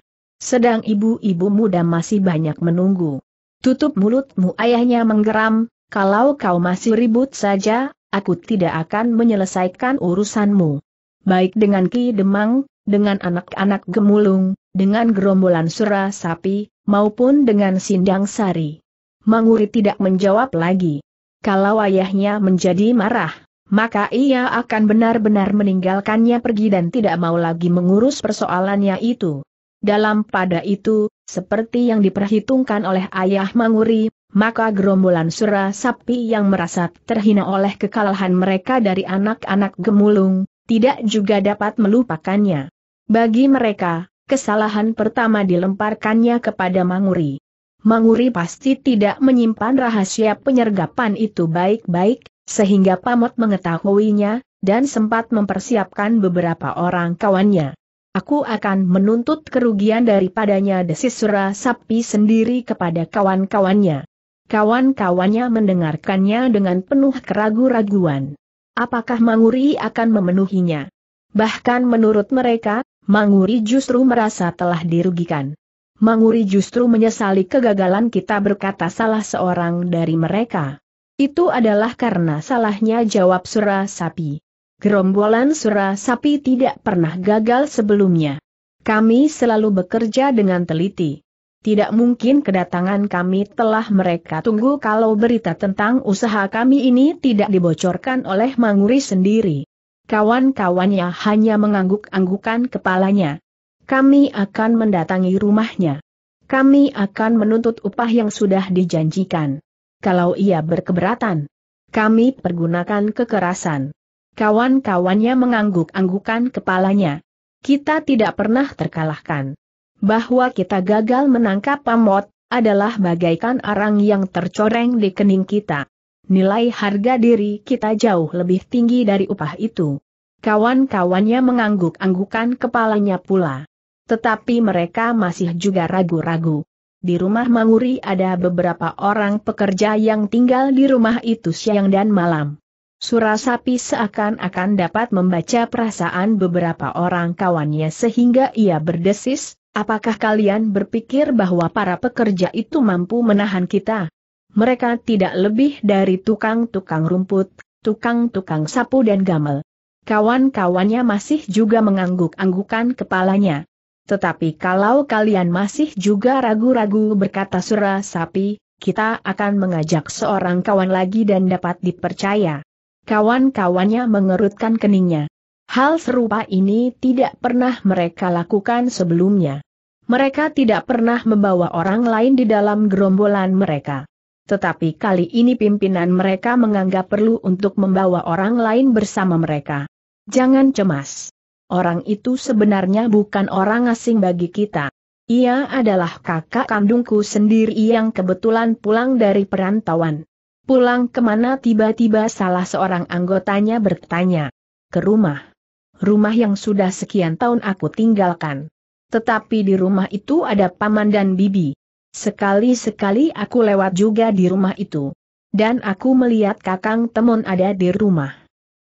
Sedang ibu-ibu muda masih banyak menunggu. Tutup mulutmu ayahnya menggeram, kalau kau masih ribut saja, aku tidak akan menyelesaikan urusanmu. Baik dengan Ki Demang, dengan anak-anak gemulung, dengan gerombolan sura sapi, maupun dengan sindang sari. Manguri tidak menjawab lagi. Kalau ayahnya menjadi marah, maka ia akan benar-benar meninggalkannya pergi dan tidak mau lagi mengurus persoalannya itu. Dalam pada itu, seperti yang diperhitungkan oleh ayah Manguri, maka gerombolan sura sapi yang merasa terhina oleh kekalahan mereka dari anak-anak gemulung, tidak juga dapat melupakannya. Bagi mereka, kesalahan pertama dilemparkannya kepada Manguri. Manguri pasti tidak menyimpan rahasia penyergapan itu baik-baik, sehingga Pamot mengetahuinya, dan sempat mempersiapkan beberapa orang kawannya. Aku akan menuntut kerugian daripadanya desis Sura Sapi sendiri kepada kawan-kawannya. Kawan-kawannya mendengarkannya dengan penuh keragu-raguan. Apakah Manguri akan memenuhinya? Bahkan menurut mereka, Manguri justru merasa telah dirugikan. Manguri justru menyesali kegagalan kita berkata salah seorang dari mereka. Itu adalah karena salahnya jawab Sura Sapi. Gerombolan Sura Sapi tidak pernah gagal sebelumnya. Kami selalu bekerja dengan teliti. Tidak mungkin kedatangan kami telah mereka tunggu kalau berita tentang usaha kami ini tidak dibocorkan oleh Manguri sendiri. Kawan-kawannya hanya mengangguk-anggukan kepalanya. Kami akan mendatangi rumahnya. Kami akan menuntut upah yang sudah dijanjikan kalau ia berkeberatan. Kami pergunakan kekerasan. Kawan-kawannya mengangguk-anggukan kepalanya. Kita tidak pernah terkalahkan. Bahwa kita gagal menangkap pamot, adalah bagaikan arang yang tercoreng di kening kita. Nilai harga diri kita jauh lebih tinggi dari upah itu. Kawan-kawannya mengangguk-anggukan kepalanya pula. Tetapi mereka masih juga ragu-ragu. Di rumah Manguri ada beberapa orang pekerja yang tinggal di rumah itu siang dan malam. sapi seakan-akan dapat membaca perasaan beberapa orang kawannya sehingga ia berdesis, apakah kalian berpikir bahwa para pekerja itu mampu menahan kita? Mereka tidak lebih dari tukang-tukang rumput, tukang-tukang sapu dan gamel. Kawan-kawannya masih juga mengangguk-anggukan kepalanya. Tetapi kalau kalian masih juga ragu-ragu berkata sura sapi, kita akan mengajak seorang kawan lagi dan dapat dipercaya. Kawan-kawannya mengerutkan keningnya. Hal serupa ini tidak pernah mereka lakukan sebelumnya. Mereka tidak pernah membawa orang lain di dalam gerombolan mereka. Tetapi kali ini pimpinan mereka menganggap perlu untuk membawa orang lain bersama mereka. Jangan cemas orang itu sebenarnya bukan orang asing bagi kita. Ia adalah kakak kandungku sendiri yang kebetulan pulang dari perantauan. Pulang kemana tiba-tiba salah seorang anggotanya bertanya. Ke rumah. Rumah yang sudah sekian tahun aku tinggalkan. Tetapi di rumah itu ada paman dan bibi. Sekali-sekali aku lewat juga di rumah itu. Dan aku melihat kakang temon ada di rumah.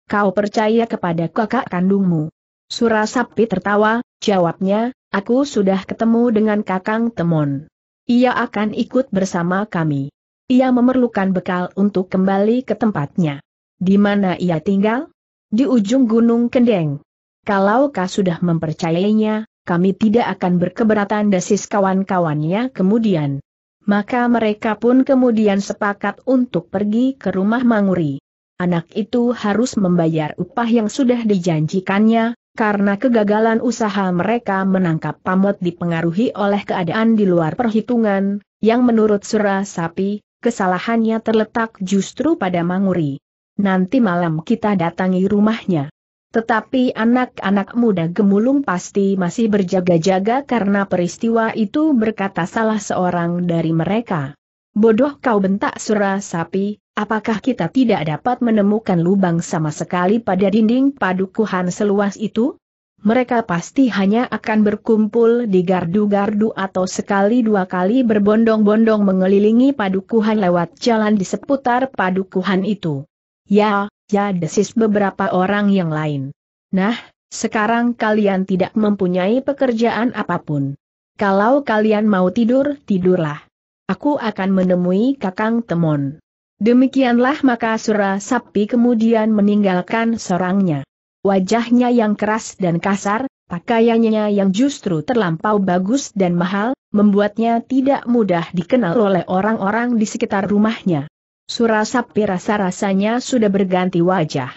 Kau percaya kepada kakak kandungmu. Surasapi tertawa, jawabnya, aku sudah ketemu dengan Kakang Temon. Ia akan ikut bersama kami. Ia memerlukan bekal untuk kembali ke tempatnya. Di mana ia tinggal? Di ujung Gunung Kendeng. Kalau kau sudah mempercayainya, kami tidak akan berkeberatan desis kawan-kawannya kemudian. Maka mereka pun kemudian sepakat untuk pergi ke rumah Manguri. Anak itu harus membayar upah yang sudah dijanjikannya, karena kegagalan usaha mereka menangkap pamot dipengaruhi oleh keadaan di luar perhitungan, yang menurut Sura Sapi, kesalahannya terletak justru pada Manguri. Nanti malam kita datangi rumahnya. Tetapi anak-anak muda gemulung pasti masih berjaga-jaga karena peristiwa itu berkata salah seorang dari mereka. Bodoh kau bentak Sura Sapi, Apakah kita tidak dapat menemukan lubang sama sekali pada dinding padukuhan seluas itu? Mereka pasti hanya akan berkumpul di gardu-gardu atau sekali dua kali berbondong-bondong mengelilingi padukuhan lewat jalan di seputar padukuhan itu. Ya, ya desis beberapa orang yang lain. Nah, sekarang kalian tidak mempunyai pekerjaan apapun. Kalau kalian mau tidur, tidurlah. Aku akan menemui Kakang Temon. Demikianlah maka Sura Sapi kemudian meninggalkan sorangnya. Wajahnya yang keras dan kasar, pakaiannya yang justru terlampau bagus dan mahal, membuatnya tidak mudah dikenal oleh orang-orang di sekitar rumahnya. Sura Sapi rasa-rasanya sudah berganti wajah.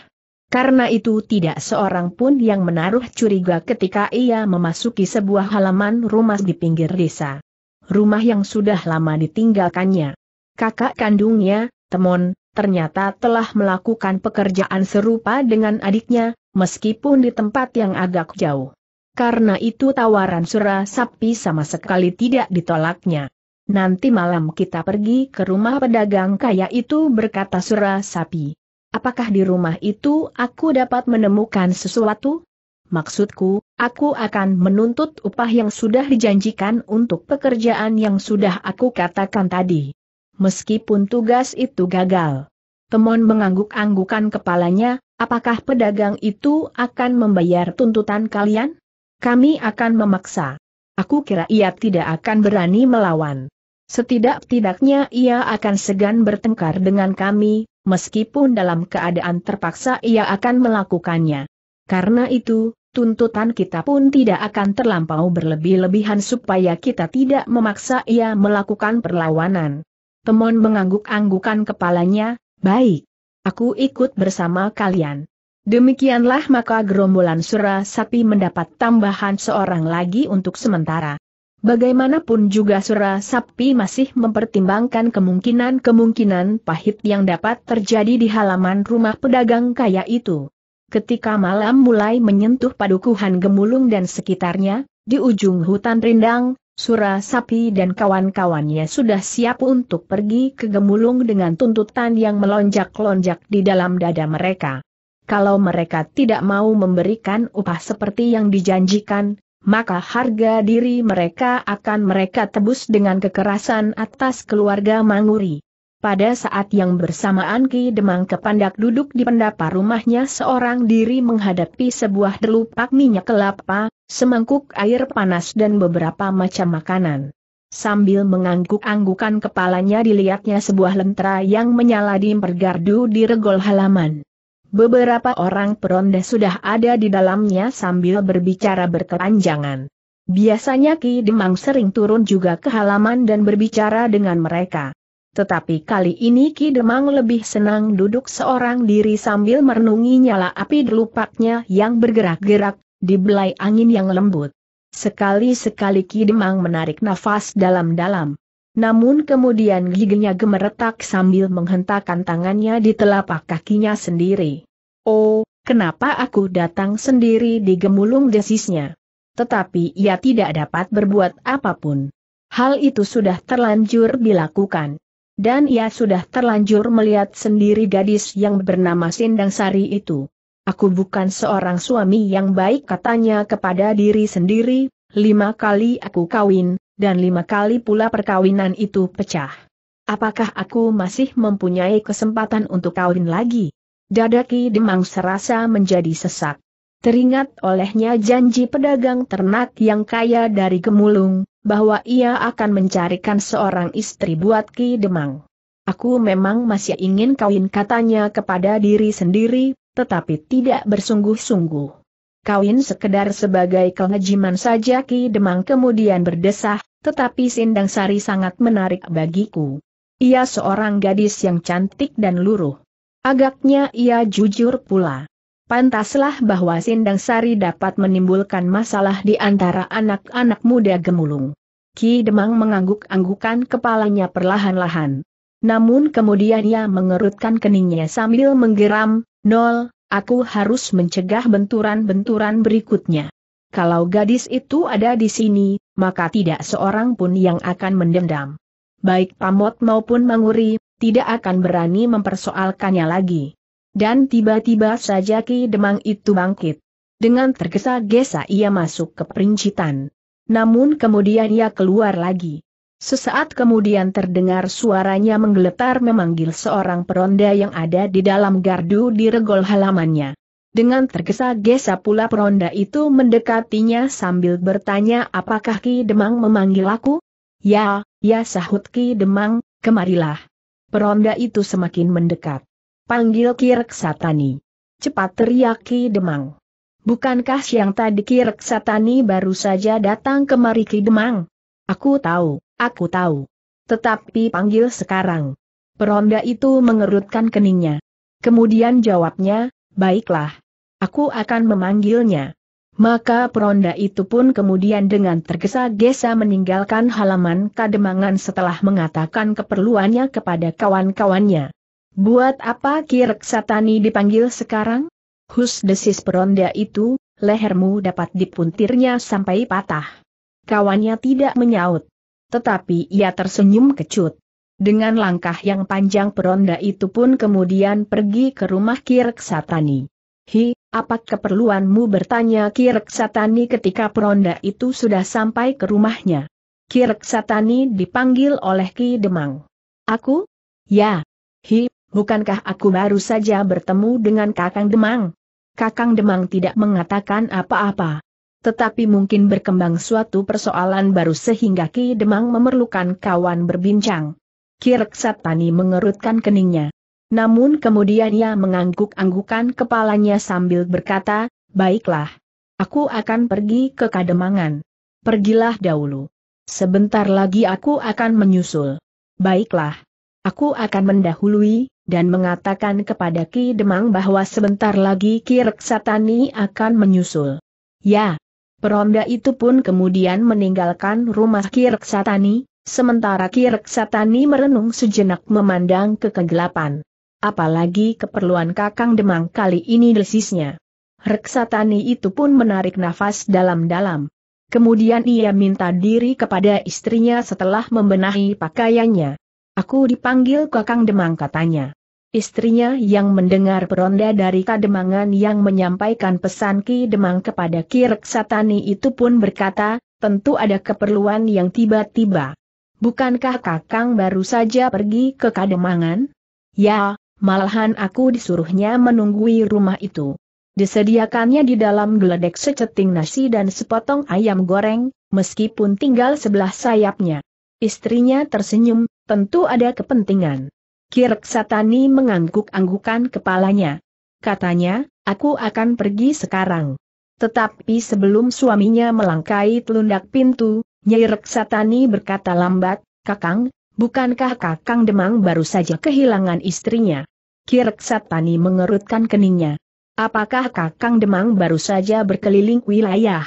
Karena itu tidak seorang pun yang menaruh curiga ketika ia memasuki sebuah halaman rumah di pinggir desa. Rumah yang sudah lama ditinggalkannya. Kakak kandungnya, Temon, ternyata telah melakukan pekerjaan serupa dengan adiknya, meskipun di tempat yang agak jauh. Karena itu tawaran Sura Sapi sama sekali tidak ditolaknya. Nanti malam kita pergi ke rumah pedagang kaya itu berkata Sura Sapi. Apakah di rumah itu aku dapat menemukan sesuatu? Maksudku, aku akan menuntut upah yang sudah dijanjikan untuk pekerjaan yang sudah aku katakan tadi meskipun tugas itu gagal. Temon mengangguk-anggukan kepalanya, apakah pedagang itu akan membayar tuntutan kalian? Kami akan memaksa. Aku kira ia tidak akan berani melawan. Setidak-tidaknya ia akan segan bertengkar dengan kami, meskipun dalam keadaan terpaksa ia akan melakukannya. Karena itu, tuntutan kita pun tidak akan terlampau berlebih-lebihan supaya kita tidak memaksa ia melakukan perlawanan. Temon mengangguk-anggukan kepalanya, baik. Aku ikut bersama kalian. Demikianlah maka gerombolan sura sapi mendapat tambahan seorang lagi untuk sementara. Bagaimanapun juga sura sapi masih mempertimbangkan kemungkinan-kemungkinan pahit yang dapat terjadi di halaman rumah pedagang kaya itu. Ketika malam mulai menyentuh padukuhan gemulung dan sekitarnya, di ujung hutan rindang, Sura Sapi dan kawan-kawannya sudah siap untuk pergi ke Gemulung dengan tuntutan yang melonjak-lonjak di dalam dada mereka. Kalau mereka tidak mau memberikan upah seperti yang dijanjikan, maka harga diri mereka akan mereka tebus dengan kekerasan atas keluarga Manguri. Pada saat yang bersamaan Ki Demang Kepandak duduk di pendapa rumahnya seorang diri menghadapi sebuah delupak minyak kelapa, semangkuk air panas dan beberapa macam makanan. Sambil mengangguk-anggukan kepalanya dilihatnya sebuah lentera yang menyala di pergardu di regol halaman. Beberapa orang peronda sudah ada di dalamnya sambil berbicara berkelanjangan. Biasanya Ki Demang sering turun juga ke halaman dan berbicara dengan mereka. Tetapi kali ini Ki Demang lebih senang duduk seorang diri sambil merenungi nyala api delupaknya yang bergerak-gerak, di belai angin yang lembut. Sekali-sekali Ki Demang menarik nafas dalam-dalam. Namun kemudian giginya gemeretak sambil menghentakkan tangannya di telapak kakinya sendiri. Oh, kenapa aku datang sendiri di gemulung desisnya? Tetapi ia tidak dapat berbuat apapun. Hal itu sudah terlanjur dilakukan. Dan ia sudah terlanjur melihat sendiri gadis yang bernama Sindang Sari itu. Aku bukan seorang suami yang baik katanya kepada diri sendiri, lima kali aku kawin, dan lima kali pula perkawinan itu pecah. Apakah aku masih mempunyai kesempatan untuk kawin lagi? Dadaki Demang serasa menjadi sesak. Teringat olehnya janji pedagang ternak yang kaya dari Gemulung, bahwa ia akan mencarikan seorang istri buat Ki Demang. Aku memang masih ingin kawin katanya kepada diri sendiri, tetapi tidak bersungguh-sungguh. Kawin sekedar sebagai kelejiman saja Ki Demang kemudian berdesah, tetapi Sindang Sari sangat menarik bagiku. Ia seorang gadis yang cantik dan luruh. Agaknya ia jujur pula pantaslah bahwa Sindang Sari dapat menimbulkan masalah di antara anak-anak muda gemulung. Ki Demang mengangguk-anggukan kepalanya perlahan-lahan. Namun kemudian ia mengerutkan keningnya sambil menggeram, Nol, aku harus mencegah benturan-benturan berikutnya. Kalau gadis itu ada di sini, maka tidak seorang pun yang akan mendendam. Baik Pamot maupun Manguri, tidak akan berani mempersoalkannya lagi. Dan tiba-tiba saja Ki Demang itu bangkit. Dengan tergesa-gesa ia masuk ke perincitan. Namun kemudian ia keluar lagi. Sesaat kemudian terdengar suaranya menggeletar memanggil seorang peronda yang ada di dalam gardu di regol halamannya. Dengan tergesa-gesa pula peronda itu mendekatinya sambil bertanya apakah Ki Demang memanggil aku? Ya, ya sahut Ki Demang, kemarilah. Peronda itu semakin mendekat. Panggil Ki Reksatani. Cepat teriaki Demang. Bukankah siang tadi Ki Reksatani baru saja datang kemari Ki Demang? Aku tahu, aku tahu. Tetapi panggil sekarang. Peronda itu mengerutkan keningnya. Kemudian jawabnya, baiklah. Aku akan memanggilnya. Maka peronda itu pun kemudian dengan tergesa-gesa meninggalkan halaman kademangan setelah mengatakan keperluannya kepada kawan-kawannya. Buat apa Kirk Satani dipanggil sekarang? Hus desis peronda itu, lehermu dapat dipuntirnya sampai patah. Kawannya tidak menyaut. Tetapi ia tersenyum kecut. Dengan langkah yang panjang peronda itu pun kemudian pergi ke rumah Kirk Satani. Hi, apa keperluanmu bertanya Kirk Satani ketika peronda itu sudah sampai ke rumahnya? Kirk Satani dipanggil oleh Ki Demang. Aku? Ya. Hi, bukankah aku baru saja bertemu dengan Kakang Demang? Kakang Demang tidak mengatakan apa-apa. Tetapi mungkin berkembang suatu persoalan baru sehingga Ki Demang memerlukan kawan berbincang. Ki Satani mengerutkan keningnya. Namun kemudian ia mengangguk-anggukan kepalanya sambil berkata, Baiklah. Aku akan pergi ke Kademangan. Pergilah dahulu. Sebentar lagi aku akan menyusul. Baiklah. Aku akan mendahului, dan mengatakan kepada Ki Demang bahwa sebentar lagi Ki Reksatani akan menyusul. Ya, peronda itu pun kemudian meninggalkan rumah Ki Reksatani, sementara Ki Reksatani merenung sejenak memandang ke kegelapan. Apalagi keperluan Kakang Demang kali ini desisnya. Reksatani itu pun menarik nafas dalam-dalam. Kemudian ia minta diri kepada istrinya setelah membenahi pakaiannya. Aku dipanggil Kakang Demang katanya. Istrinya yang mendengar peronda dari Kademangan yang menyampaikan pesan Ki Demang kepada Ki Reksatani itu pun berkata, tentu ada keperluan yang tiba-tiba. Bukankah Kakang baru saja pergi ke Kademangan? Ya, malahan aku disuruhnya menunggui rumah itu. Disediakannya di dalam geledek seceting nasi dan sepotong ayam goreng, meskipun tinggal sebelah sayapnya. Istrinya tersenyum, tentu ada kepentingan. Kirk Satani mengangguk-anggukan kepalanya. Katanya, aku akan pergi sekarang. Tetapi sebelum suaminya melangkai telundak pintu, Nyai Reksatani berkata lambat, Kakang, bukankah Kakang Demang baru saja kehilangan istrinya? Kirk Satani mengerutkan keningnya. Apakah Kakang Demang baru saja berkeliling wilayah?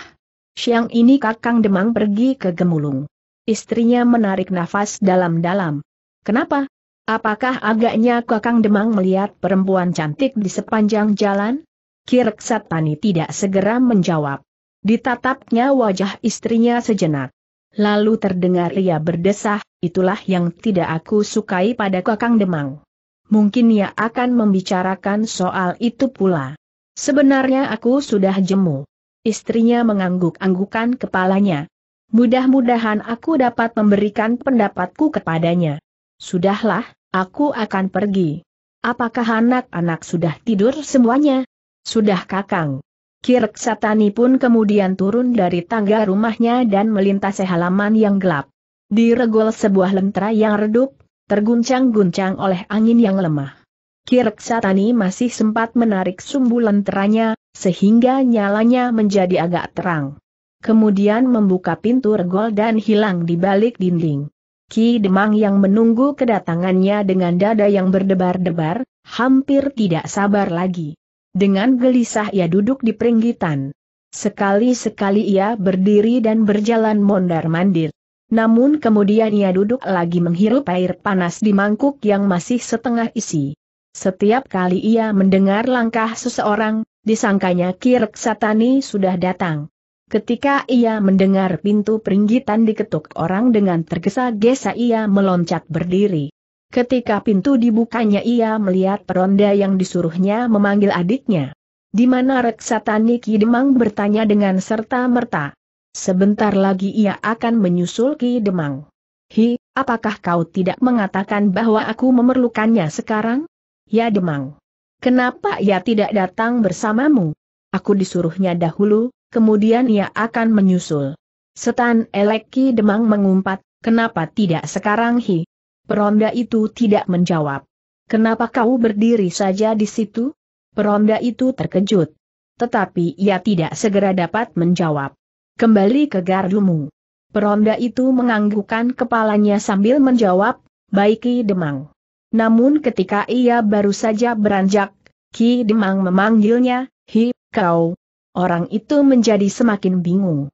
Siang ini Kakang Demang pergi ke Gemulung. Istrinya menarik nafas dalam-dalam. Kenapa? Apakah agaknya Kakang Demang melihat perempuan cantik di sepanjang jalan? Kireksat Tani tidak segera menjawab. Ditatapnya wajah istrinya sejenak. Lalu terdengar ia berdesah, itulah yang tidak aku sukai pada Kakang Demang. Mungkin ia akan membicarakan soal itu pula. Sebenarnya aku sudah jemu. Istrinya mengangguk-anggukan kepalanya. Mudah-mudahan aku dapat memberikan pendapatku kepadanya. Sudahlah, aku akan pergi. Apakah anak-anak sudah tidur semuanya? Sudah kakang. Kirk Satani pun kemudian turun dari tangga rumahnya dan melintasi halaman yang gelap. Diregol sebuah lentera yang redup, terguncang-guncang oleh angin yang lemah. Kirk Satani masih sempat menarik sumbu lenteranya, sehingga nyalanya menjadi agak terang. Kemudian membuka pintu regol dan hilang di balik dinding. Ki Demang yang menunggu kedatangannya dengan dada yang berdebar-debar, hampir tidak sabar lagi. Dengan gelisah ia duduk di peringgitan. Sekali-sekali ia berdiri dan berjalan mondar-mandir. Namun kemudian ia duduk lagi menghirup air panas di mangkuk yang masih setengah isi. Setiap kali ia mendengar langkah seseorang, disangkanya Kirk Satani sudah datang. Ketika ia mendengar pintu peringgitan diketuk orang dengan tergesa-gesa ia meloncat berdiri. Ketika pintu dibukanya ia melihat peronda yang disuruhnya memanggil adiknya. Di mana Tani Ki Demang bertanya dengan serta-merta. Sebentar lagi ia akan menyusul Ki Demang. Hi, apakah kau tidak mengatakan bahwa aku memerlukannya sekarang? Ya Demang. Kenapa ia tidak datang bersamamu? Aku disuruhnya dahulu, kemudian ia akan menyusul. Setan Eleki Demang mengumpat, kenapa tidak sekarang Hi? Peronda itu tidak menjawab. Kenapa kau berdiri saja di situ? Peronda itu terkejut. Tetapi ia tidak segera dapat menjawab. Kembali ke gardumu. Peronda itu menganggukkan kepalanya sambil menjawab, baik Ki Demang. Namun ketika ia baru saja beranjak, Ki Demang memanggilnya, Hi, kau, Orang itu menjadi semakin bingung.